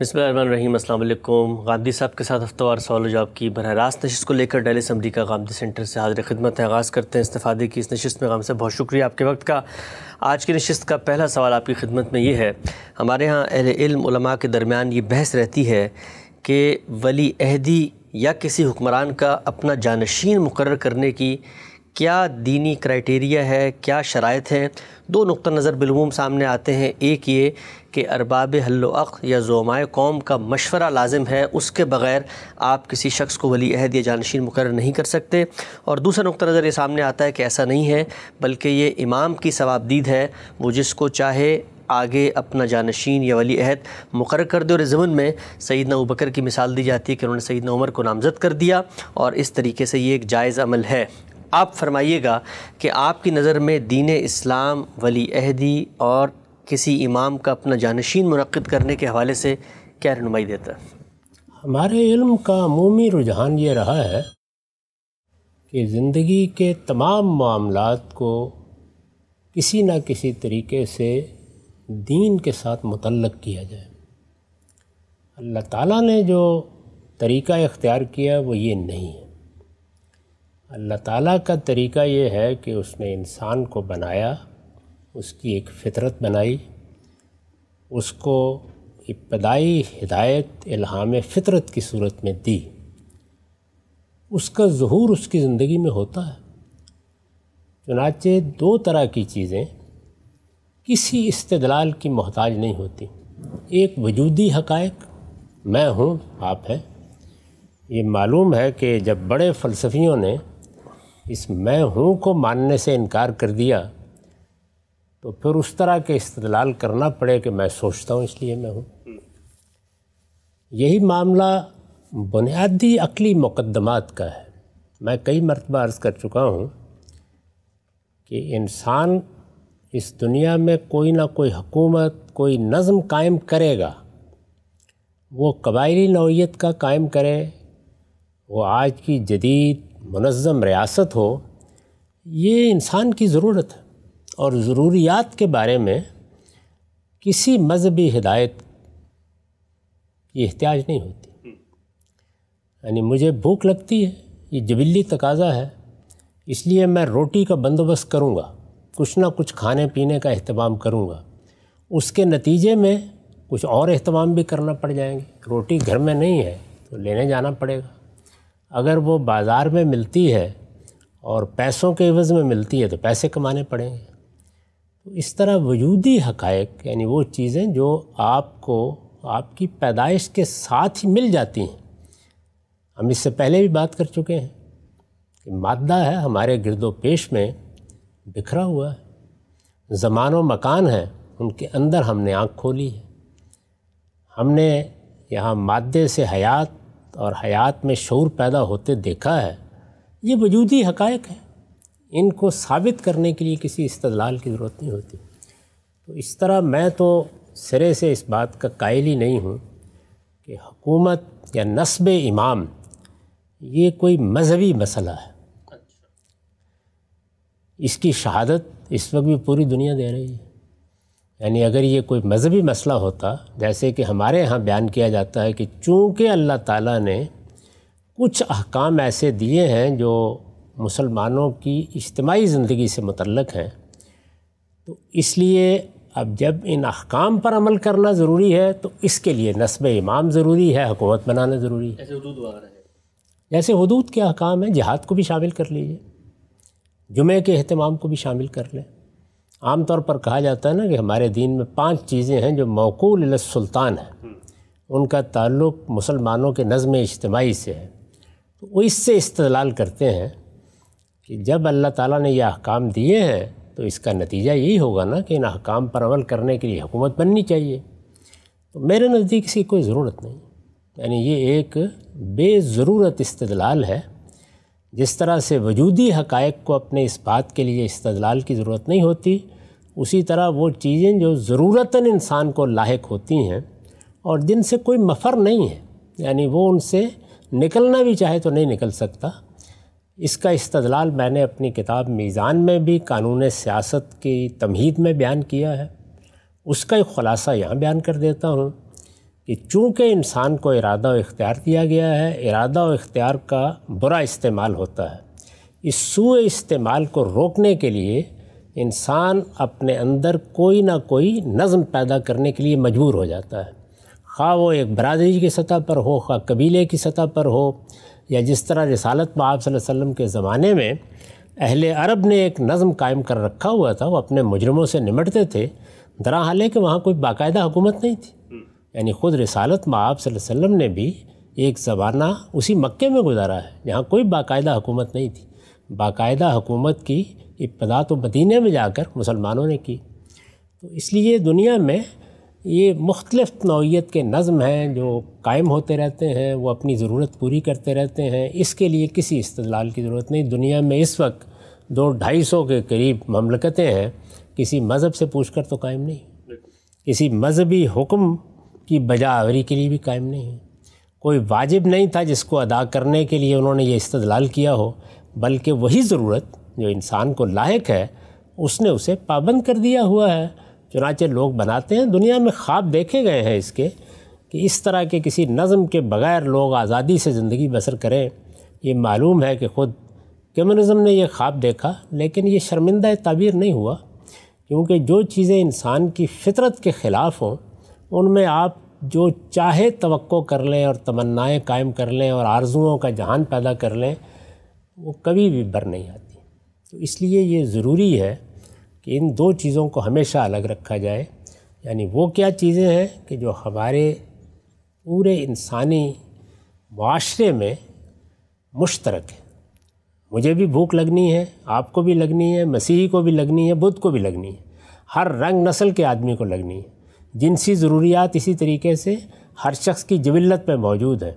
बिस्मिल्लाम अल्लाम गांधी साहब के साथ हफ्तावार सवाल जवाब की बरह रास्त नशस्त को लेकर डेली असम्बली का गांधी सेंटर से हाजिर खिदमत है आगाज़ करते हैं इस्तफ़ादे की इस नशस्त में गांव से बहुत शुक्रिया आपके वक्त का आज की नशस्त का पहला सवाल आपकी खिदमत में ये है हमारे यहाँ अहल इल्म के दरमियान ये बहस रहती है कि वली अहदी या किसी हुक्मरान का अपना जानशीन मुकर करने की क्या दीनी क्राइटेरिया है क्या शरात हैं दो नुक़ नज़र बिलूम सामने आते हैं एक ये कि अरबाब हल्लक या जोमाय कौम का मशवरा लाजिम है उसके बग़ैर आप किसी शख्स को वली अहद या जानशीन मुकर नहीं कर सकते और दूसरा नुक़ नज़र ये सामने आता है कि ऐसा नहीं है बल्कि ये इमाम की सवाबदीद है वो जिसको चाहे आगे अपना जानशीन या वली अहद मुकर कर दे और इस ज़मन में सईद बकर की मिसाल दी जाती है कि उन्होंने सईद उमर को नामज़द कर दिया और इस तरीके से ये एक जायज़ अमल है आप फरमाइएगा कि आपकी नज़र में दीन इस्लाम वली अहदी और किसी इमाम का अपना जानशीन मनद करने के हवाले से क्या रहनुमाई देता है हमारे इल्म का अमूमी रुझान ये रहा है कि ज़िंदगी के तमाम मामलों को किसी न किसी तरीके से दीन के साथ मुतलक किया जाए अल्लाह ताला ने जो तरीक़ा इख्तियार किया वो ये नहीं है अल्लाह ताला का तरीक़ा ये है कि उसने इंसान को बनाया उसकी एक फितरत बनाई उसको इब्तदाई हिदायत इल्हाम फितरत की सूरत में दी उसका जहूर उसकी ज़िंदगी में होता है चुनाचे दो तरह की चीज़ें किसी इस्तलाल की मोहताज नहीं होती एक वजूदी हकायक मैं हूँ आप हैं ये मालूम है कि जब बड़े फ़लसफ़ियों ने इस मैं हूँ को मानने से इनकार कर दिया तो फिर उस तरह के इस्तलाल करना पड़े कि मैं सोचता हूँ इसलिए मैं हूँ यही मामला बुनियादी अकली मुकदमात का है मैं कई मरतबा अर्ज़ कर चुका हूँ कि इंसान इस दुनिया में कोई ना कोई हकूमत कोई नज़म कायम करेगा वो कबायली नौीयत का कायम करे वो आज की जदीद मनज़म रियासत हो ये इंसान की ज़रूरत है और ज़रूरियात के बारे में किसी मजहबी हिदायत की एहतियाज नहीं होती यानी मुझे भूख लगती है ये जबिली तकाजा है इसलिए मैं रोटी का बंदोबस्त करूँगा कुछ ना कुछ खाने पीने का अहतमाम करूँगा उसके नतीजे में कुछ और अहतमाम भी करना पड़ जाएंगे रोटी घर में नहीं है तो लेने जाना पड़ेगा अगर वो बाज़ार में मिलती है और पैसों के एवज़ में मिलती है तो पैसे कमाने पड़ेंगे तो इस तरह वजूदी हकायक यानी वो चीज़ें जो आपको आपकी पैदाइश के साथ ही मिल जाती हैं हम इससे पहले भी बात कर चुके हैं कि मादा है हमारे गिरदो पेश में बिखरा हुआ है ज़मान व मकान है उनके अंदर हमने आँख खोली है हमने यहाँ मादे से हयात और हयात में शोर पैदा होते देखा है ये वजूदी हकायक है इनको साबित करने के लिए किसी इस्तलाल की ज़रूरत नहीं होती तो इस तरह मैं तो सिरे से इस बात का कायल ही नहीं हूँ कि हुकूमत या नस्ब इमाम ये कोई मजहबी मसला है इसकी शहादत इस वक्त भी पूरी दुनिया दे रही है यानी अगर ये कोई मजहबी मसला होता जैसे कि हमारे यहाँ बयान किया जाता है कि चूँकि अल्लाह ताला ने कुछ अहकाम ऐसे दिए हैं जो मुसलमानों की इज्तमाही ज़िंदगी से मुतलक हैं तो इसलिए अब जब इन अहकाम पर अमल करना ज़रूरी है तो इसके लिए नस्ब इमाम ज़रूरी है हुकूमत बनाना ज़रूरी है जैसे हदूद के अहकाम हैं जहाद को भी शामिल कर लीजिए जुमे के अहतमाम को भी शामिल कर लें आम तौर पर कहा जाता है ना कि हमारे दीन में पांच चीज़ें हैं जो मौकूल सुल्तान हैं हम्म। उनका ताल्लुक़ मुसलमानों के नज़म इज्तमाही से है तो वो इससे इस्तलाल करते हैं कि जब अल्लाह ताला ने ये अहकाम दिए हैं तो इसका नतीजा यही होगा ना कि इन अहकाम पर अमल करने के लिए हुकूमत बननी चाहिए तो मेरे नज़दीक इसकी कोई ज़रूरत नहीं यानी ये एक बेज़रूरत इस्तलाल है जिस तरह से वजूदी हकायक को अपने इस बात के लिए इस्तलाल की ज़रूरत नहीं होती उसी तरह वो चीज़ें जो ज़रूरता इंसान को लाक होती हैं और जिनसे कोई मफर नहीं है यानी वो उनसे निकलना भी चाहे तो नहीं निकल सकता इसका इस्तलाल मैंने अपनी किताब मीज़ान में भी कानून सियासत की तमहीद में बयान किया है उसका एक ख़ुलासा यहाँ बयान कर देता हूँ कि चूँकि इंसान को इरादा और इख्तियार दिया गया है इरादा और इख्तियार का बुरा इस्तेमाल होता है इस सूए इस्तेमाल को रोकने के लिए इंसान अपने अंदर कोई ना कोई नज़म पैदा करने के लिए मजबूर हो जाता है खा वो एक बरदरी की सतह पर हो खा कबीले की सतह पर हो या जिस तरह रसालत में आप वसल्लम के ज़माने में अहल अरब ने एक नज़म कायम कर रखा हुआ था वो अपने मुजरमों से निमटते थे दरा हाल के कि वहाँ कोई बाकायदा हुकूमत नहीं थी यानी ख़ुद रसालत में आप वसल्लम ने भी एक ज़माना उसी मक्के में गुजारा है जहाँ कोई बाकायदा हुकूमत नहीं थी बाकायदा हुकूमत की इब्तदा तो मदीने में जाकर मुसलमानों ने की तो इसलिए दुनिया में ये मुख्तलिफ नौीयत के नज़म हैं जो कायम होते रहते हैं वो अपनी ज़रूरत पूरी करते रहते हैं इसके लिए किसी इस्तलाल की ज़रूरत नहीं दुनिया में इस वक्त दो ढाई सौ के करीब ममलकतें हैं किसी मज़हब से पूछ कर तो कायम नहीं किसी मजहबी हुक्म की बजावरी के लिए भी कायम नहीं है कोई वाजिब नहीं था जिसको अदा करने के लिए उन्होंने ये इस्तलाल किया हो बल्कि वही ज़रूरत जो इंसान को लायक है उसने उसे पाबंद कर दिया हुआ है चुनाचे लोग बनाते हैं दुनिया में ख्वाब देखे गए हैं इसके कि इस तरह के किसी नज़म के बग़ैर लोग आज़ादी से ज़िंदगी बसर करें ये मालूम है कि ख़ुद कम्युनिज़म ने यह ख्वाब देखा लेकिन ये शर्मिंदा तबीर नहीं हुआ क्योंकि जो चीज़ें इंसान की फितरत के ख़िलाफ़ हों उनमें आप जो चाहे तो कर लें और तमन्नाएँ कायम कर लें और आर्ज़ुओं का जहान पैदा कर लें वो कभी भी बर नहीं आती तो इसलिए ये ज़रूरी है कि इन दो चीज़ों को हमेशा अलग रखा जाए यानी वो क्या चीज़ें हैं कि जो हमारे पूरे इंसानी माशरे में मुश्तरक है मुझे भी भूख लगनी है आपको भी लगनी है मसीही को भी लगनी है बुद्ध को भी लगनी है हर रंग नस्ल के आदमी को लगनी है जिनसी ज़रूरियात इसी तरीके से हर शख्स की जविलत में मौजूद है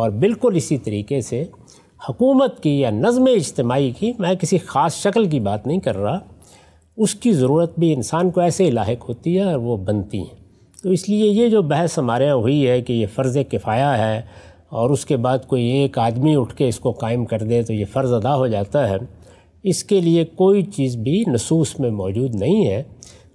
और बिल्कुल इसी तरीके से हकूमत की या नज़म इज्तमाही की मैं किसी ख़ास शक्ल की बात नहीं कर रहा उसकी ज़रूरत भी इंसान को ऐसे ही लाक होती है और वो बनती हैं तो इसलिए ये जो बहस हमारे यहाँ हुई है कि ये फ़र्ज़ किफ़ाया है और उसके बाद कोई एक आदमी उठ के इसको कायम कर दे तो ये फ़र्ज़ अदा हो जाता है इसके लिए कोई चीज़ भी नसूस में मौजूद नहीं है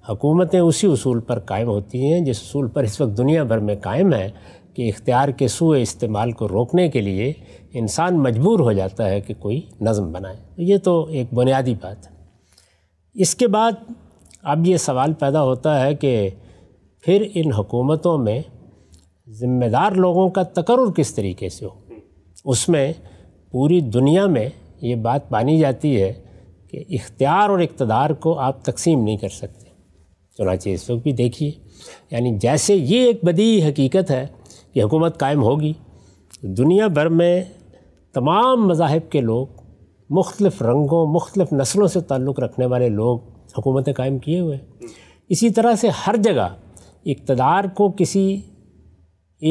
हकूमतें उसी असूल पर कायम होती हैं जिस असूल पर इस वक्त दुनिया भर में कायम है कि इख्तियार के सूए इस्तेमाल को रोकने के लिए इंसान मजबूर हो जाता है कि कोई नज़म बनाए ये तो एक बुनियादी बात है इसके बाद अब ये सवाल पैदा होता है कि फिर इन हुकूमतों में ज़िम्मेदार लोगों का तकर्र किस तरीके से हो उसमें पूरी दुनिया में ये बात मानी जाती है कि इख्तियार और इकतदार को आप तकसीम नहीं कर सकते चुनाचे इस वक्त भी देखिए यानी जैसे ये एक बदी हकीकत है कि हुकूमत कायम होगी दुनिया भर में तमाम मजाहब के लोग मुख्तलिफ़ रंगों मुख्तलिफ़ नस्लों से ताल्लुक़ रखने वाले लोग हुकूमतें कायम किए हुए हैं इसी तरह से हर जगह इकतदार को किसी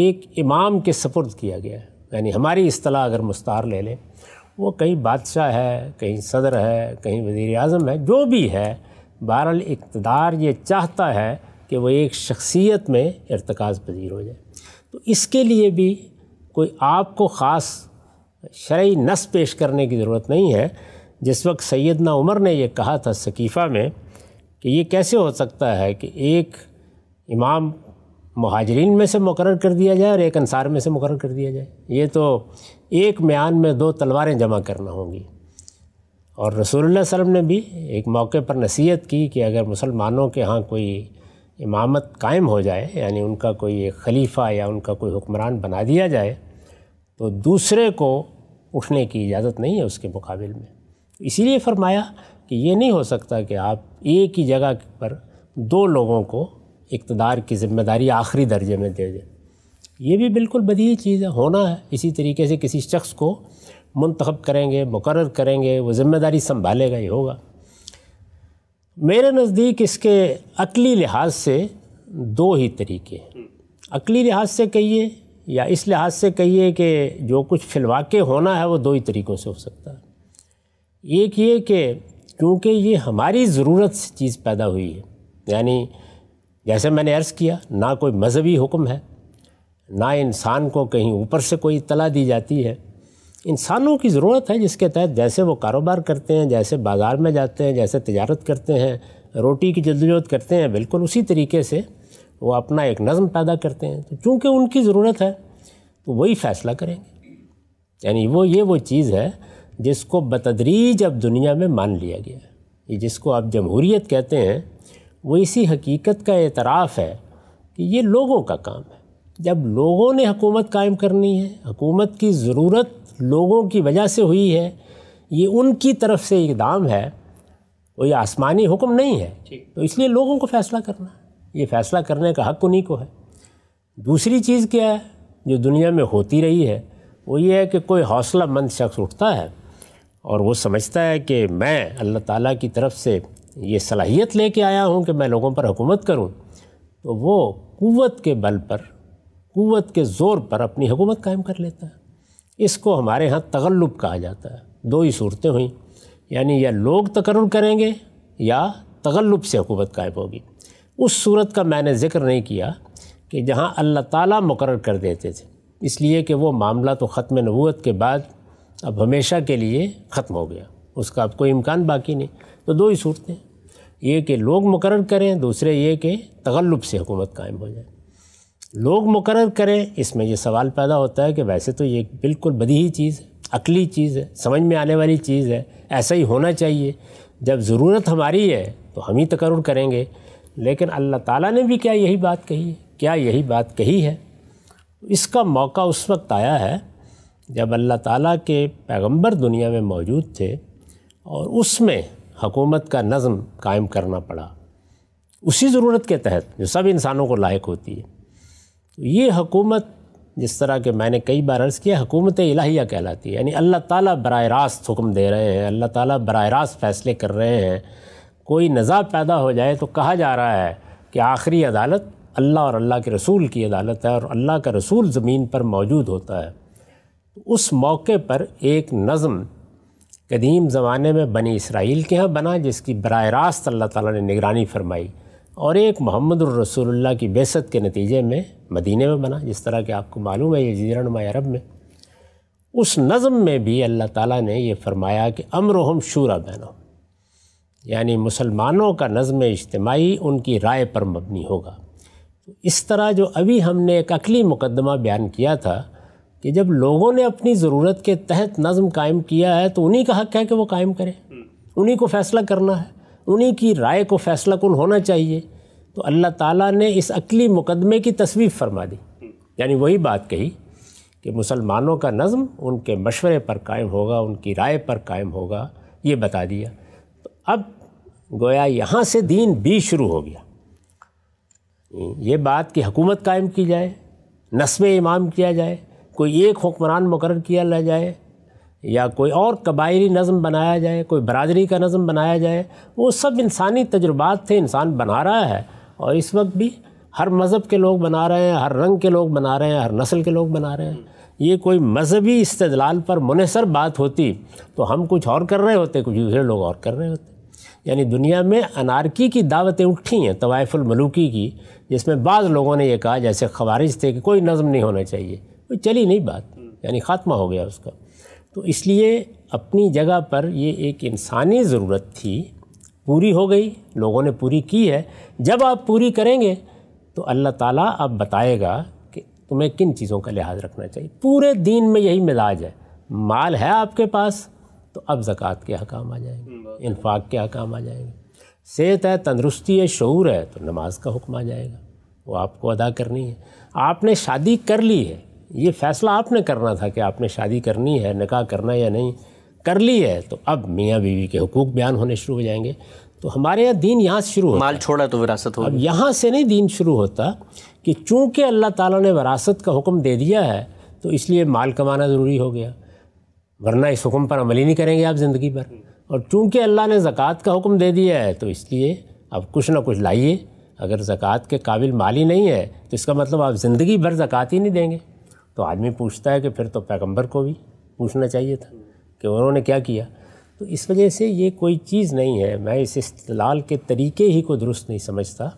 एक इमाम के सपुर्द किया गया है यानी हमारी असलाह अगर मुस्तार ले लें वो कहीं बादशाह है कहीं सदर है कहीं वज़ी अजम है जो भी है बहरल इकतदार ये चाहता है कि वह एक शख्सियत में इरतकाज़ पजीर हो जाए तो इसके लिए भी कोई आपको ख़ास शरी नस पेश करने की ज़रूरत नहीं है जिस वक्त सैदना उमर ने यह कहा था सकीफ़ा में कि ये कैसे हो सकता है कि एक इमाम महाजरीन में से मुकर कर दिया जाए और एक अनसार में से मुकर कर दिया जाए ये तो एक म्यान में दो तलवारें जमा करना होंगी और रसूल वसम ने भी एक मौके पर नसीहत की कि अगर मुसलमानों के यहाँ कोई इमामत कायम हो जाए यानी उनका कोई खलीफ़ा या उनका कोई हुक्मरान बना दिया जाए तो दूसरे को उठने की इजाज़त नहीं है उसके मुकाबले में इसीलिए फरमाया कि ये नहीं हो सकता कि आप एक ही जगह पर दो लोगों को इकतदार की जिम्मेदारी आखिरी दर्जे में दे दें ये भी बिल्कुल बदी चीज़ है होना है इसी तरीके से किसी शख्स को मंतखब करेंगे मुकर करेंगे वो ज़िम्मेदारी संभालेगा ही होगा मेरे नज़दीक इसके अकली लिहाज से दो ही तरीके हैं अकली लिहाज से कहिए या इस लिहाज से कहिए कि जो कुछ फिलवाक़ होना है वो दो ही तरीक़ों से हो सकता है एक ये कि क्योंकि ये हमारी ज़रूरत से चीज़ पैदा हुई है यानी जैसे मैंने अर्ज़ किया ना कोई मजहबी हुक्म है ना इंसान को कहीं ऊपर से कोई इतला दी जाती है इंसानों की ज़रूरत है जिसके तहत जैसे वो कारोबार करते हैं जैसे बाज़ार में जाते हैं जैसे तजारत करते हैं रोटी की जद्दोजहद करते हैं बिल्कुल उसी तरीके से वो अपना एक नज़म पैदा करते हैं तो चूँकि उनकी ज़रूरत है तो वही फ़ैसला करेंगे यानी वो ये वो चीज़ है जिसको बतदरीज अब दुनिया में मान लिया गया है ये जिसको आप जमहूरीत कहते हैं वो इसी हकीकत का एतराफ़ है कि ये लोगों का काम है जब लोगों ने हकूमत कायम करनी है हकूमत की ज़रूरत लोगों की वजह से हुई है ये उनकी तरफ से इकदाम है कोई आसमानी हुक्म नहीं है तो इसलिए लोगों को फ़ैसला करना है ये फैसला करने का हक उन्हीं को है दूसरी चीज़ क्या है जो दुनिया में होती रही है वो ये है कि कोई हौसला मंद शख्स उठता है और वो समझता है कि मैं अल्लाह ताला की तरफ से ये सलाहियत लेके आया हूँ कि मैं लोगों पर हुकूमत करूँ तो वो क़वत के बल पर क़वत के ज़ोर पर अपनी हुकूमत कायम कर लेता है इसको हमारे यहाँ तगल्लुब कहा जाता है दो ही सूरतें हुई यानी या लोग तकर्र करेंगे या तगल्लुब से हुकूमत कायम होगी उस सूरत का मैंने ज़िक्र नहीं किया कि जहाँ अल्लाह ताला मुकर कर देते थे इसलिए कि वो मामला तो ख़त्म नबूत के बाद अब हमेशा के लिए ख़त्म हो गया उसका अब कोई इम्कान बाकी नहीं तो दो ही सूरतें ये कि लोग मुकर करें दूसरे ये कि तगल्लुब से हुकूमत कायम हो जाए लोग मुकर करें इसमें यह सवाल पैदा होता है कि वैसे तो ये बिल्कुल बदी ही चीज़ है अकली चीज़ है समझ में आने वाली चीज़ है ऐसा ही होना चाहिए जब ज़रूरत हमारी है तो हम ही तकर करेंगे लेकिन अल्लाह ताला ने भी क्या यही बात कही है क्या यही बात कही है इसका मौका उस वक्त आया है जब अल्लाह ताला के पैगंबर दुनिया में मौजूद थे और उसमें हकूमत का नज़म कायम करना पड़ा उसी ज़रूरत के तहत जो सब इंसानों को लायक होती है तो ये हकूमत जिस तरह के मैंने कई बार अर्ज़ किया हकूमत इलाहिया कहलाती है यानी अल्लाह ताला बरह रास्त हुक्म दे रहे हैं अल्लाह ताला बर रास्त फ़ैसले कर रहे हैं कोई नज़ा पैदा हो जाए तो कहा जा रहा है कि आखिरी अदालत अल्लाह और अल्लाह के रसूल की अदालत है और अल्लाह का रसूल ज़मीन पर मौजूद होता है तो उस मौके पर एक नज़म कदीम ज़माने में बनी इसराइल के यहाँ बना जिसकी बर रास्त अल्लाह ताला ने निगरानी फरमाई और एक मोहम्मद रसूलुल्लाह की बेसत के नतीजे में मदीने में बना जिस तरह के आपको मालूम है ये जीरणमा अरब में उस नज़म में भी अल्लाह ताला ने ये फ़रमाया कि अमर हम शूरा बहनों यानी मुसलमानों का नज़म इज्तमाही उनकी राय पर मबनी होगा तो इस तरह जो अभी हमने एक अकली मुकदमा बयान किया था कि जब लोगों ने अपनी ज़रूरत के तहत नज़म कायम किया है तो उन्हीं का हक है कि वो कायम करें उन्हीं को फ़ैसला करना है उन्हीं की राय को फ़ैसला कुल होना चाहिए तो अल्लाह ताला ने इस अकली मुकदमे की तस्वीर फरमा दी यानी वही बात कही कि मुसलमानों का नज़म उनके मशवरे पर कायम होगा उनकी राय पर कायम होगा ये बता दिया अब गोया यहाँ से दीन भी शुरू हो गया ये बात कि हुकूमत कायम की जाए नस्ब इमाम किया जाए कोई एक हुक्मरान मुकर किया ला जाए या कोई और कबायली नज़म बनाया जाए कोई बरदरी का नज़म बनाया जाए वो सब इंसानी तजुर्बात थे इंसान बना रहा है और इस वक्त भी हर मज़हब के लोग बना रहे हैं हर रंग के लोग बना रहे हैं हर नस्ल के लोग बना रहे हैं ये कोई मजहबी इस्तलाल पर मुनसर बात होती तो हम कुछ और कर रहे होते कुछ दूसरे लोग और कर रहे होते यानी दुनिया में अनारकी की दावतें उठी हैं तवायफुल मलूकी की जिसमें बाद लोगों ने यह कहा जैसे खबारिज थे कि कोई नज़म नहीं होना चाहिए कोई चली नहीं बात यानी ख़ात्मा हो गया उसका तो इसलिए अपनी जगह पर ये एक इंसानी ज़रूरत थी पूरी हो गई लोगों ने पूरी की है जब आप पूरी करेंगे तो अल्लाह ताला आप बताएगा कि तुम्हें किन चीज़ों का लिहाज रखना चाहिए पूरे दिन में यही मिजाज है माल है आपके पास तो अब ज़क़़त के अहकाम आ जाएंगे तो इनफाक के अहकाम आ जाएंगे सेहत है तंदरुस्ती है शूर है तो नमाज का हुक्म आ जाएगा वो आपको अदा करनी है आपने शादी कर ली है ये फ़ैसला आपने करना था कि आपने शादी करनी है निकाह करना या नहीं कर ली है तो अब मियाँ बीवी के हकूक़ बयान होने शुरू हो जाएंगे तो हमारे यहाँ दीन यहाँ से शुरू हो माल छोड़ा तो विरासत हो अब यहाँ से नहीं दीन शुरू होता कि चूँकि अल्लाह ताला ने विरासत का हुक्म दे दिया है तो इसलिए माल कमाना ज़रूरी हो गया वरना इस हुक्म पर अमल ही नहीं करेंगे आप ज़िंदगी भर और चूँकि अल्लाह ने ज़क़़त का हुक्म दे दिया है तो इसलिए अब कुछ ना कुछ लाइए अगर ज़क़़त के काबिल माली नहीं है तो इसका मतलब आप ज़िंदगी भर ज़क़़त ही नहीं देंगे तो आदमी पूछता है कि फिर तो पैगम्बर को भी पूछना चाहिए था कि उन्होंने क्या किया तो इस वजह से ये कोई चीज़ नहीं है मैं इस इस्तलाल के तरीके ही को दुरुस्त नहीं समझता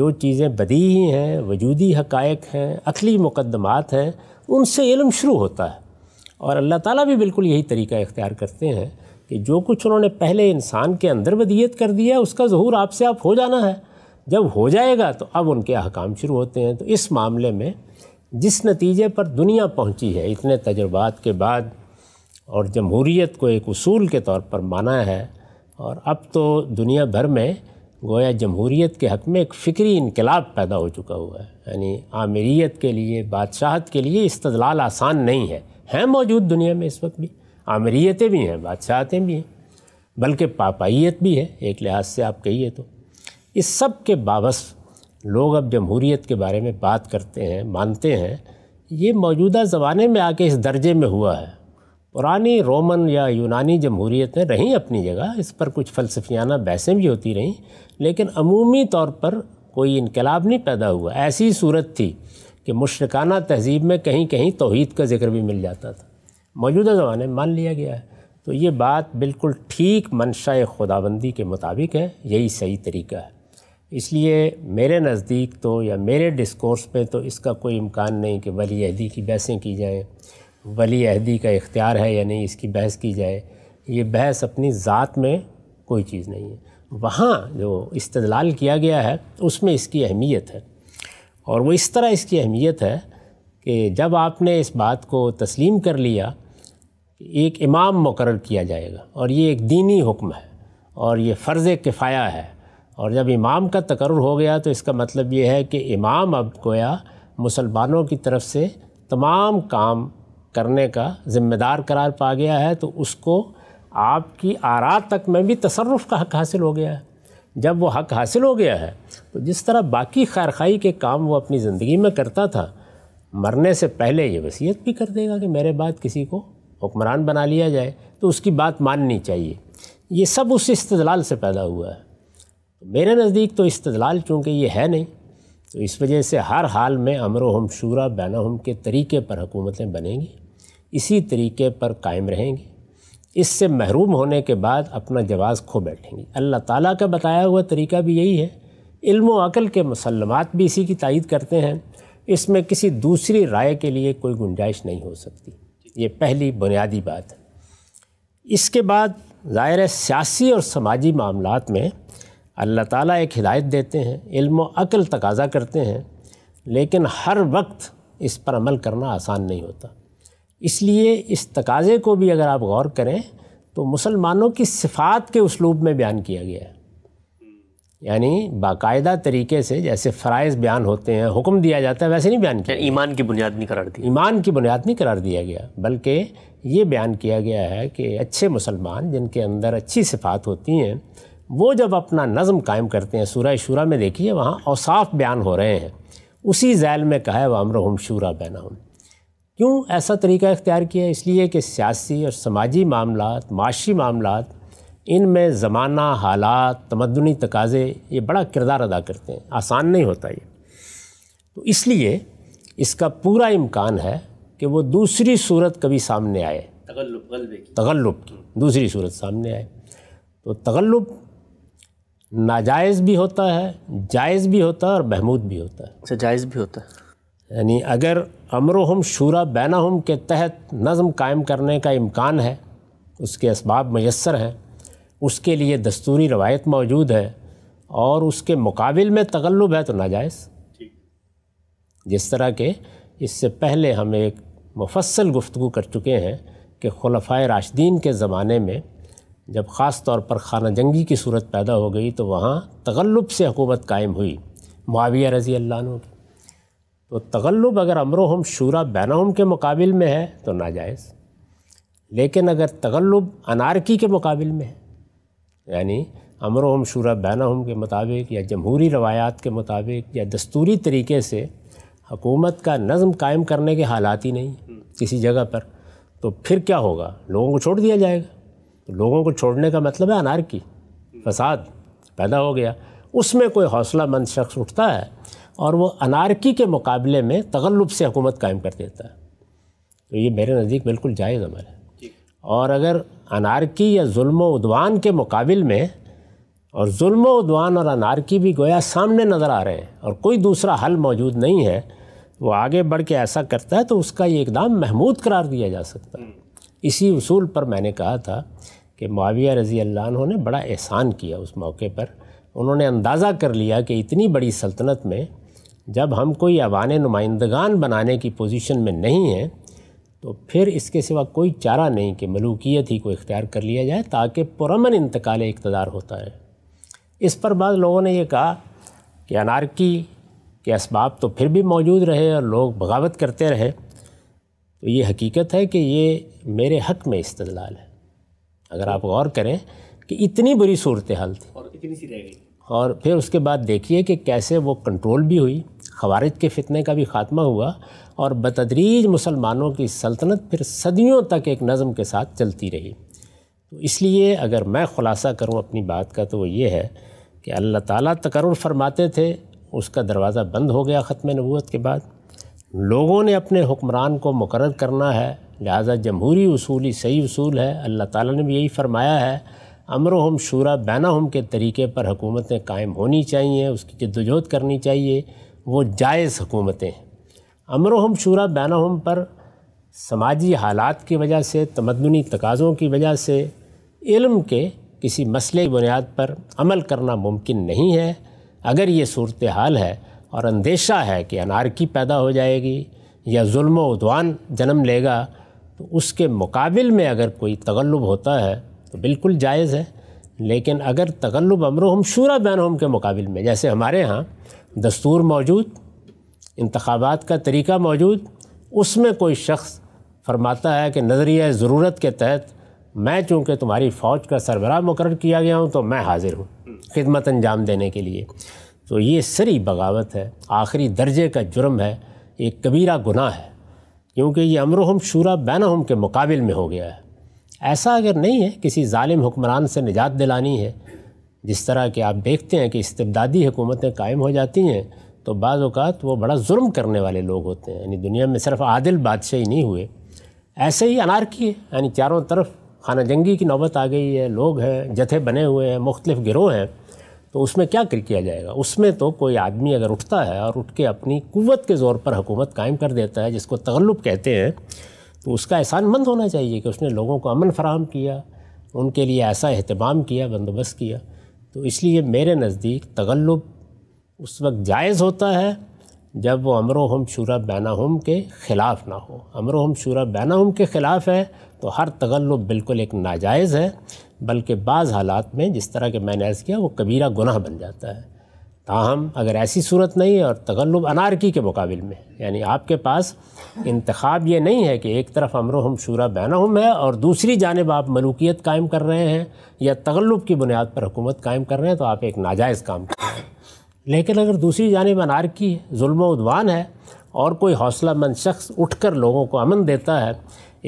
जो चीज़ें बदी ही हैं वजूदी हकायक हैं अकली मुकदमात हैं उनसे इलम शुरू होता है और अल्लाह ताला भी बिल्कुल यही तरीका इख्तियार करते हैं कि जो कुछ उन्होंने पहले इंसान के अंदर वदियत कर दिया है उसका जहूर आपसे आप हो जाना है जब हो जाएगा तो अब उनके अहकाम शुरू होते हैं तो इस मामले में जिस नतीजे पर दुनिया पहुंची है इतने तजुर्बात के बाद और जमहूरीत को एक असूल के तौर पर माना है और अब तो दुनिया भर में गोया जमहूरीत के हक़ में एक फ़िक्री इनकलाब पैदा हो चुका हुआ है यानी आमरीत के लिए बादशाहत के लिए इस्तलाल आसान नहीं है हैं मौजूद दुनिया में इस वक्त भी आमरीतें भी हैं बादशाहतें भी हैं बल्कि पापाइत भी है एक लिहाज से आप कहिए तो इस सब के बावस लोग अब जमहूरीत के बारे में बात करते हैं मानते हैं ये मौजूदा ज़माने में आके इस दर्जे में हुआ है पुरानी रोमन या यूनानी जमहूरीतें रहीं अपनी जगह इस पर कुछ फ़लसफियाना बहसें भी होती रहीं लेकिन अमूमी तौर पर कोई इनकलाब नहीं पैदा हुआ ऐसी सूरत थी कि मुशरकाना तहजीब में कहीं कहीं तोहद का जिक्र भी मिल जाता था मौजूदा ज़माने में मान लिया गया है तो ये बात बिल्कुल ठीक मनशा खुदाबंदी के मुताबिक है यही सही तरीका है इसलिए मेरे नज़दीक तो या मेरे डिस्कोर्स में तो इसका कोई इम्कान नहीं कि वली अहदी की बहसें की जाएँ वली अहदी का इख्तियार है या नहीं इसकी बहस की जाए ये बहस अपनी ज़ात में कोई चीज़ नहीं है वहाँ जो इस्तलाल किया गया है उसमें इसकी अहमियत है और वो इस तरह इसकी अहमियत है कि जब आपने इस बात को तस्लीम कर लिया एक इमाम मुकर किया जाएगा और ये एक दीनी हुक्म है और ये फ़र्ज़ किफ़ाया है और जब इमाम का तकर हो गया तो इसका मतलब ये है कि इमाम अब गोया मुसलमानों की तरफ से तमाम काम करने का ज़िम्मेदार करार पा गया है तो उसको आपकी आरा तक में भी तसरफ़ का हक हासिल हो गया है जब वो हक हासिल हो गया है तो जिस तरह बाकी खैरखाई के काम वो अपनी ज़िंदगी में करता था मरने से पहले ये वसीयत भी कर देगा कि मेरे बाद किसी को हुक्मरान बना लिया जाए तो उसकी बात माननी चाहिए ये सब उस इस्तलाल से पैदा हुआ है मेरे नज़दीक तो इस्तलाल चूँकि ये है नहीं तो इस वजह से हर हाल में अमर हम शूरा बैना हम के तरीके पर हुकूमतें बनेंगी इसी तरीके पर कायम रहेंगी इससे महरूम होने के बाद अपना जवाज़ खो बैठेंगी अल्लाह ताला का बताया हुआ तरीका भी यही है इल्म व अकल के मुसलमात भी इसी की तायद करते हैं इसमें किसी दूसरी राय के लिए कोई गुंजाइश नहीं हो सकती ये पहली बुनियादी बात है इसके बाद ज़ाहिर सियासी और समाजी मामला में अल्लाह ताला एक हिदायत देते हैं इल्म अकल तकाजा करते हैं लेकिन हर वक्त इस पर अमल करना आसान नहीं होता इसलिए इस तकाज़े को भी अगर आप गौर करें तो मुसलमानों की सिफ़ात के उसलूब में बयान किया गया है यानी बाकायदा तरीके से जैसे फ़रज़ बयान होते हैं हुक्म दिया जाता है वैसे नहीं बयान किया ईमान की बुनियाद नहीं करार दी ईमान की बुनियाद नहीं करार दिया गया बल्कि ये बयान किया गया है कि अच्छे मुसलमान जिनके अंदर अच्छी सिफात होती हैं वो जब अपना नज़म कायम करते हैं शुरा शुरा में देखिए वहाँ औसाफ बयान हो रहे हैं उसी जैल में कहा है वमर हम शूरा बैना क्यों ऐसा तरीका इख्तियार किया इसलिए कि सियासी और समाजी मामला माशी मामला इन में ज़माना हालात तमदनी तकाज़े ये बड़ा किरदार अदा करते हैं आसान नहीं होता ये तो इसलिए इसका पूरा इम्कान है कि वो दूसरी सूरत कभी सामने आए तगल्लुब की दूसरी सूरत सामने आए तो तगल्लुब नाजायज़ भी होता है जायज़ भी होता है और महमूद भी होता है अच्छा जायज़ भी होता है यानी अगर अमरहम शूरा हम के तहत नज़म कायम करने का इम्कान है उसके इसबाब मैसर हैं उसके लिए दस्तूरी रवायत मौजूद है और उसके मुकाबिल में तगल्लुब है तो नाजायज़ जिस तरह के इससे पहले हम एक मुफसल गुफ्तु कर चुके हैं कि खलफा राशदीन के ज़माने में जब ख़ास तौर पर खाना जंगी की सूरत पैदा हो गई तो वहाँ तगल्लुब से हुकूमत कायम हुई माविया रज़ी अल्लाह की तो तगल्लुब अगर अमरो हम शूरा हम के मुकाबल में है तो नाजायज़ लेकिन अगर तगल्लुब अनारकी के मुकाबल में है यानी अमरो हम शूरा हम के मुताबिक या जमहूरी रवायात के मुताबिक या दस्तूरी तरीके से हकूमत का नज़म कायम करने के हालात ही नहीं किसी जगह पर तो फिर क्या होगा लोगों को छोड़ दिया जाएगा तो लोगों को छोड़ने का मतलब है अनारकी फसाद पैदा हो गया उसमें कोई हौसला मंद शख्स उठता है और वो अनारकी के मुकाबले में तगल्लुब से हुकूमत कायम कर देता है तो ये मेरे नज़दीक बिल्कुल जायज़ अमल है और अगर अनारकी या जुल्म उदवान के मुकाबल में और जुल्म उदवान और अनारकी भी गोया सामने नज़र आ रहे हैं और कोई दूसरा हल मौजूद नहीं है वो आगे बढ़ के ऐसा करता है तो उसका ये इकदाम महमूद करार दिया जा सकता है हम्म। इसी उसूल पर मैंने कहा था कि माविया रज़ी अल्लाह ने बड़ा एहसान किया उस मौके पर उन्होंने अंदाज़ा कर लिया कि इतनी बड़ी सल्तनत में जब हम कोई अवान नुमाइंदगान बनाने की पोजीशन में नहीं हैं तो फिर इसके सिवा कोई चारा नहीं कि मलूकियत ही को इख्तियार कर लिया जाए ताकि पुरमन इंतकाल इकतदार होता है इस पर बाद लोगों ने यह कहा कि अनारकी के इसबाब तो फिर भी मौजूद रहे और लोग बगावत करते रहे तो ये हकीकत है कि ये मेरे हक में इस्तलाल है अगर आप गौर करें कि इतनी बुरी सूरत हाल थी और इतनी सी रह गई और फिर उसके बाद देखिए कि कैसे वो कंट्रोल भी हुई खवारज के फितने का भी ख़ात्मा हुआ और बतदरीज मुसलमानों की सल्तनत फिर सदियों तक एक नज़म के साथ चलती रही तो इसलिए अगर मैं ख़ुलासा करूँ अपनी बात का तो वो ये है कि अल्लाह ताला तकर फरमाते थे उसका दरवाज़ा बंद हो गया ख़त्म नबूत के बाद लोगों ने अपने हुक्मरान को मुकर करना है लिहाजा जमहूरी असूल ही सही असूल है अल्लाह ताला ने भी यही फरमाया है अमर हम शूरा बैना हम के तरीके पर हुकूमतें कायम होनी चाहिए उसकी जद्दोजहद करनी चाहिए वो जायज़ हुकूमतें हैं अमर हम शूरा बैन हम पर समाजी हालात की वजह से तमदनी तकाज़ों की वजह से इल्म के किसी मसले की बुनियाद पर अमल करना मुमकिन नहीं है अगर ये सूरत हाल है और अंदेशा है कि अनारकी पैदा हो जाएगी या जुल्म उद्वान जन्म लेगा तो उसके मुकाबल में अगर कोई तगल्लुब होता है तो बिल्कुल जायज़ है लेकिन अगर तगल्लुब अमर हम शूरा बैन हम के मुकाबल में जैसे हमारे यहाँ दस्तूर मौजूद इंतबात का तरीका मौजूद उसमें कोई शख्स फरमाता है कि नज़रिया ज़रूरत के तहत मैं चूँकि तुम्हारी फ़ौज का सरबराह मुकर किया गया हूँ तो मैं हाज़िर हूँ खिदमत अंजाम देने के लिए तो ये सरी बगावत है आखिरी दर्जे का जुर्म है एक कबीरा गुनाह है क्योंकि ये अमरुहम शूरा बैनहम के मुकाबिल में हो गया है ऐसा अगर नहीं है किसी ालिम हुक्मरान से निजात दिलानी है जिस तरह के आप देखते हैं कि इस्तबदादी हुकूमतें कायम हो जाती हैं तो बाज़ात वो बड़ा जुर्म करने वाले लोग होते हैं यानी दुनिया में सिर्फ आदिल बादशाह ही नहीं हुए ऐसे ही अनारकी है यानी चारों तरफ खाना जंगी की नौबत आ गई है लोग हैं जथे बने हुए हैं मुख्तलिफ गिरोह हैं तो उसमें क्या कर किया जाएगा उसमें तो कोई आदमी अगर उठता है और उठ के अपनी कुत के ज़ोर पर हुकूमत कायम कर देता है जिसको तगल्लुब कहते हैं तो उसका एहसानमंद होना चाहिए कि उसने लोगों को अमन फराहम किया उनके लिए ऐसा अहतमाम किया बंदोबस्त किया तो इसलिए मेरे नज़दीक तगल्लुब उस वक्त जायज़ होता है जब वो अमरो हम शुरा बैनाहम के ख़िलाफ़ ना हो अमरो हम शुरा बैनाहम के ख़िलाफ़ है तो हर तगल्लुब बिल्कुल एक नाजायज़ है बल्कि बाज़ हालात में जिस तरह के मैंने ऐसा किया वो कबीरा गुनाह बन जाता है ताहम अगर ऐसी सूरत नहीं है और तगल्लुब अनारकी के मुकाबले में यानी आपके पास इंतखब ये नहीं है कि एक तरफ अमर हम शूरा बैना हम है और दूसरी जानब आप मलूकियत कायम कर रहे हैं या तगल्लुब की बुनियाद पर हुकूमत कायम कर रहे हैं तो आप एक नाजायज़ काम कर रहे हैं लेकिन अगर दूसरी जानब अनारकी जुल्मवान है और कोई हौसला मंद शख्स उठ कर लोगों को अमन देता है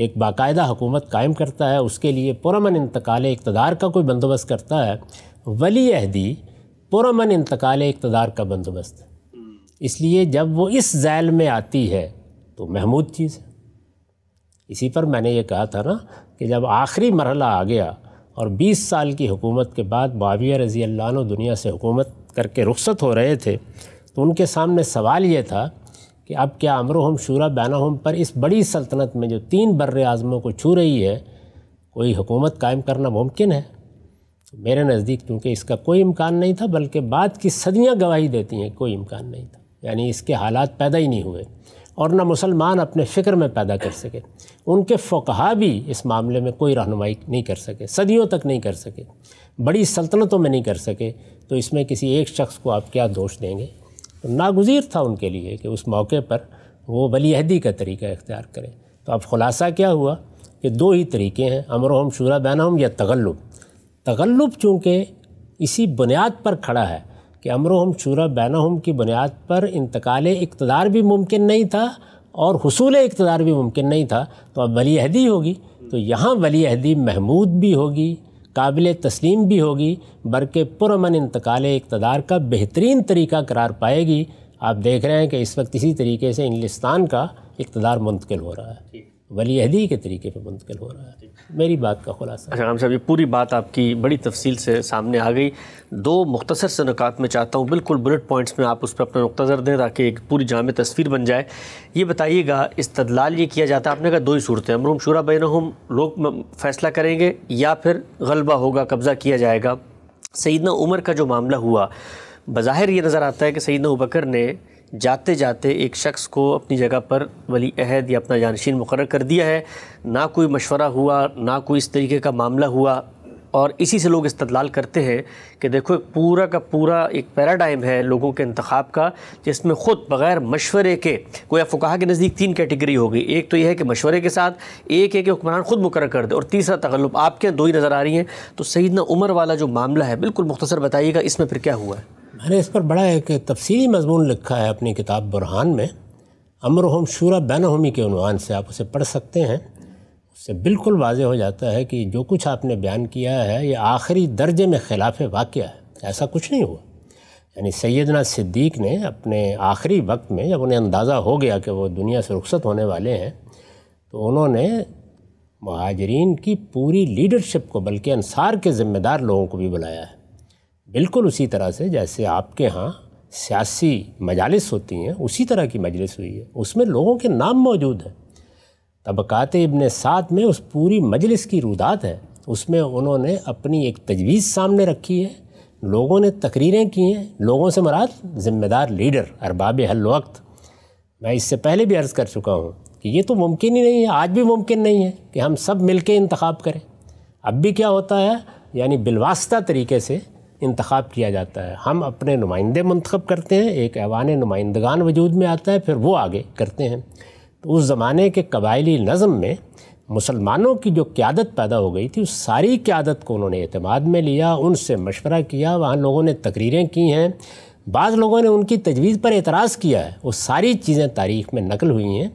एक बाकायदा हुकूमत कायम करता है उसके लिए पुरमन इंतकाल इकतदार का कोई बंदोबस्त करता है वली अहदी पुरमन इंतकाल इकतदार का बंदोबस्त है हम्म। इसलिए जब वो इस जैल में आती है तो महमूद चीज़ है इसी पर मैंने ये कहा था ना कि जब आखिरी मरहला आ गया और 20 साल की हुकूमत के बाद बाविया रज़ी अल्लाह दुनिया से हुकूमत करके रुख्सत हो रहे थे तो उनके सामने सवाल ये था कि अब क्या अमरो हम शूरा बैना हम पर इस बड़ी सल्तनत में जो तीन बर्र आज़मों को छू रही है कोई हुकूमत कायम करना मुमकिन है तो मेरे नज़दीक क्योंकि इसका कोई इम्कान नहीं था बल्कि बाद की सदियाँ गवाही देती हैं कोई इम्कान नहीं था यानी इसके हालात पैदा ही नहीं हुए और ना मुसलमान अपने फ़िक्र में पैदा कर सके उनके फोकहा भी इस मामले में कोई रहनुमाई नहीं कर सके सदियों तक नहीं कर सके बड़ी सल्तनतों में नहीं कर सके तो इसमें किसी एक शख्स को आप क्या दोष देंगे तो नागजीर था उनके लिए कि उस मौके पर वो वलीहदी का तरीका इख्तियार करें तो अब ख़ुलासा क्या हुआ कि दो ही तरीके हैं अमरहम शुरा हम या तगल्लुब तगल्लुब चूँकि इसी बुनियाद पर खड़ा है कि अमरहम शूरा बैनहम की बुनियाद पर इंतकाल इकतदार भी मुमकिन नहीं था और हसूल इकतदार भी मुमकिन नहीं था तो अब वली अहदी होगी तो यहाँ वली अहदी महमूद भी होगी काबिल तस्लीम भी होगी बल्कि पुरमन इंतकाल इकतदार का बेहतरीन तरीका करार पाएगी आप देख रहे हैं कि इस वक्त इसी तरीके से इंग्लिस्तान का इकतदार मुंतकिल हो रहा है वली अहदी के तरीके पर मुंतकिल हो रहा है मेरी बात का खुलासा अच्छा राम साहब ये पूरी बात आपकी बड़ी तफसील से सामने आ गई दो मुख्तसर से नकात में चाहता हूँ बिल्कुल बुलेट पॉइंट्स में आप उस पर अपना नुकतज़र दें ताकि एक पूरी जाम तस्वीर बन जाए ये बताइएगा इस्तलाल ये किया जाता है आपने कहा दो ही सूरतें अमरूम शुरा बैन हम लोग फैसला करेंगे या फिर गलबा होगा कब्ज़ा किया जाएगा सईदना उमर का जो मामला हुआ बज़ाहिर ये नज़र आता है कि सईदना बकर ने जाते जाते एक शख्स को अपनी जगह पर वली अहद या अपना जानशीन मुकर कर दिया है ना कोई मशवरा हुआ ना कोई इस तरीके का मामला हुआ और इसी से लोग इस्तलाल करते हैं कि देखो एक पूरा का पूरा एक पैराडाइम है लोगों के इंतखब का जिसमें ख़ुद बग़ैर मशवरे के कोई फ़ुकाहा के नज़दीक तीन कैटेगरी होगी एक तो यह है कि मशवरे के साथ एक है कि हुक्मरान ख़ुद मुकर कर दे और तीसरा तगलब आपके दो ही नज़र आ रही हैं तो सईदना उमर वाला जो मामला है बिल्कुल मुख्तर बताइएगा इसमें फिर क्या हुआ है मैंने इस पर बड़ा एक तफसीली मजमून लिखा है अपनी किताब बुरहान में अमर हम शूरा बैन होमी के अनवान से आप उसे पढ़ सकते हैं उससे बिल्कुल वाज हो जाता है कि जो कुछ आपने बयान किया है ये आखिरी दर्जे में खिलाफ वाक़ है ऐसा कुछ नहीं हुआ यानी सैदना सिद्दीक ने अपने आखिरी वक्त में जब उन्हें अंदाज़ा हो गया कि वो दुनिया से रुखसत होने वाले हैं तो उन्होंने महाजरीन की पूरी लीडरशिप को बल्कि अनसार के ज़िम्मेदार लोगों को भी बुलाया है बिल्कुल उसी तरह से जैसे आपके यहाँ सियासी मजालस होती हैं उसी तरह की मजलिस हुई है उसमें लोगों के नाम मौजूद हैं तबक़ात इबन सात में उस पूरी मजलिस की रुदात है उसमें उन्होंने अपनी एक तजवीज़ सामने रखी है लोगों ने तकरीरें की हैं लोगों से मराद ज़िम्मेदार लीडर अरबाब हल वक्त मैं इससे पहले भी अर्ज़ कर चुका हूँ कि ये तो मुमकिन ही नहीं है आज भी मुमकिन नहीं है कि हम सब मिल के इंतखब करें अब भी क्या होता है यानी बिलवास्ता तरीके से इंतखब किया जाता है हम अपने नुमाइंदे मंतखब करते हैं एक ऐवान नुमाइंदगान वजूद में आता है फिर वो आगे करते हैं तो उस ज़माने के कबायली नज़म में मुसलमानों की जो क्यादत पैदा हो गई थी उस सारी क्यादत को उन्होंने अतमाद में लिया उनसे मशवरा किया वहाँ लोगों ने तकरीरें की हैं बाद लोगों ने उनकी तजवीज़ पर एतराज़ किया है वो सारी चीज़ें तारीख़ में नकल हुई हैं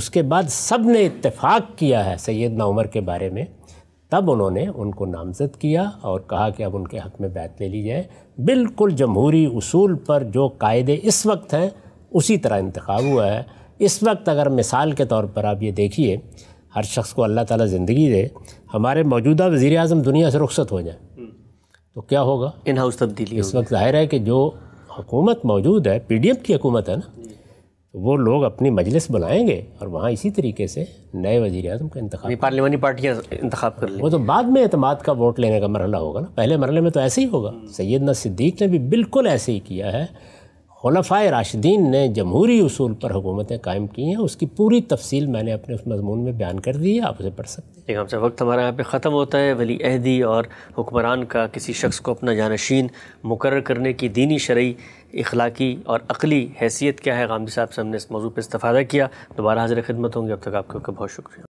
उसके बाद सब ने इतफ़ाक़ किया है सैदना उमर के बारे में तब उन्होंने उनको नामजद किया और कहा कि अब उनके हक़ में बैत ले ली जाए बिल्कुल जमहूरी उसूल पर जो कायदे इस वक्त हैं उसी तरह इंतखा हुआ है इस वक्त अगर मिसाल के तौर पर आप ये देखिए हर शख्स को अल्लाह ताला ज़िंदगी दे हमारे मौजूदा वज़ी अजम दुनिया से रुखसत हो जाए तो क्या होगा इन हाउस तब्दीली इस वक्त जाहिर है कि जो हुकूमत मौजूद है पी डी एफ की हुकूमत है ना तो वो लोग अपनी मजलिस बनाएंगे और वहाँ इसी तरीके से नए वजी अजम का इंतजाम पार्लियामानी पार्टियाँ इंतखब कर लेंगे वो तो बाद में अतमाद का वोट लेने का मरला होगा ना पहले मरले में तो ऐसे ही होगा सैदना सिद्दीक ने भी बिल्कुल ऐसे ही किया है खलफा राशिदीन ने जमहूरी असूल पर हुकूमतें कायम की हैं उसकी पूरी तफसील मैंने अपने उस मजमून में बयान कर दी है आप उसे पढ़ सकते हैं ठीक हमसे वक्त हमारे यहाँ पे ख़त्म होता है वली अहदी और हुक्मरान का किसी शख्स को अपना जानशीन मुकर करने की दीनी शर्य इखलाकी और अकली हैसियत क्या है गांधी साहब से हमने इस मौजू पर इस्तफादा किया दोबारा हाजिर खिदमत होंगे अब तक आपके बहुत शुक्रिया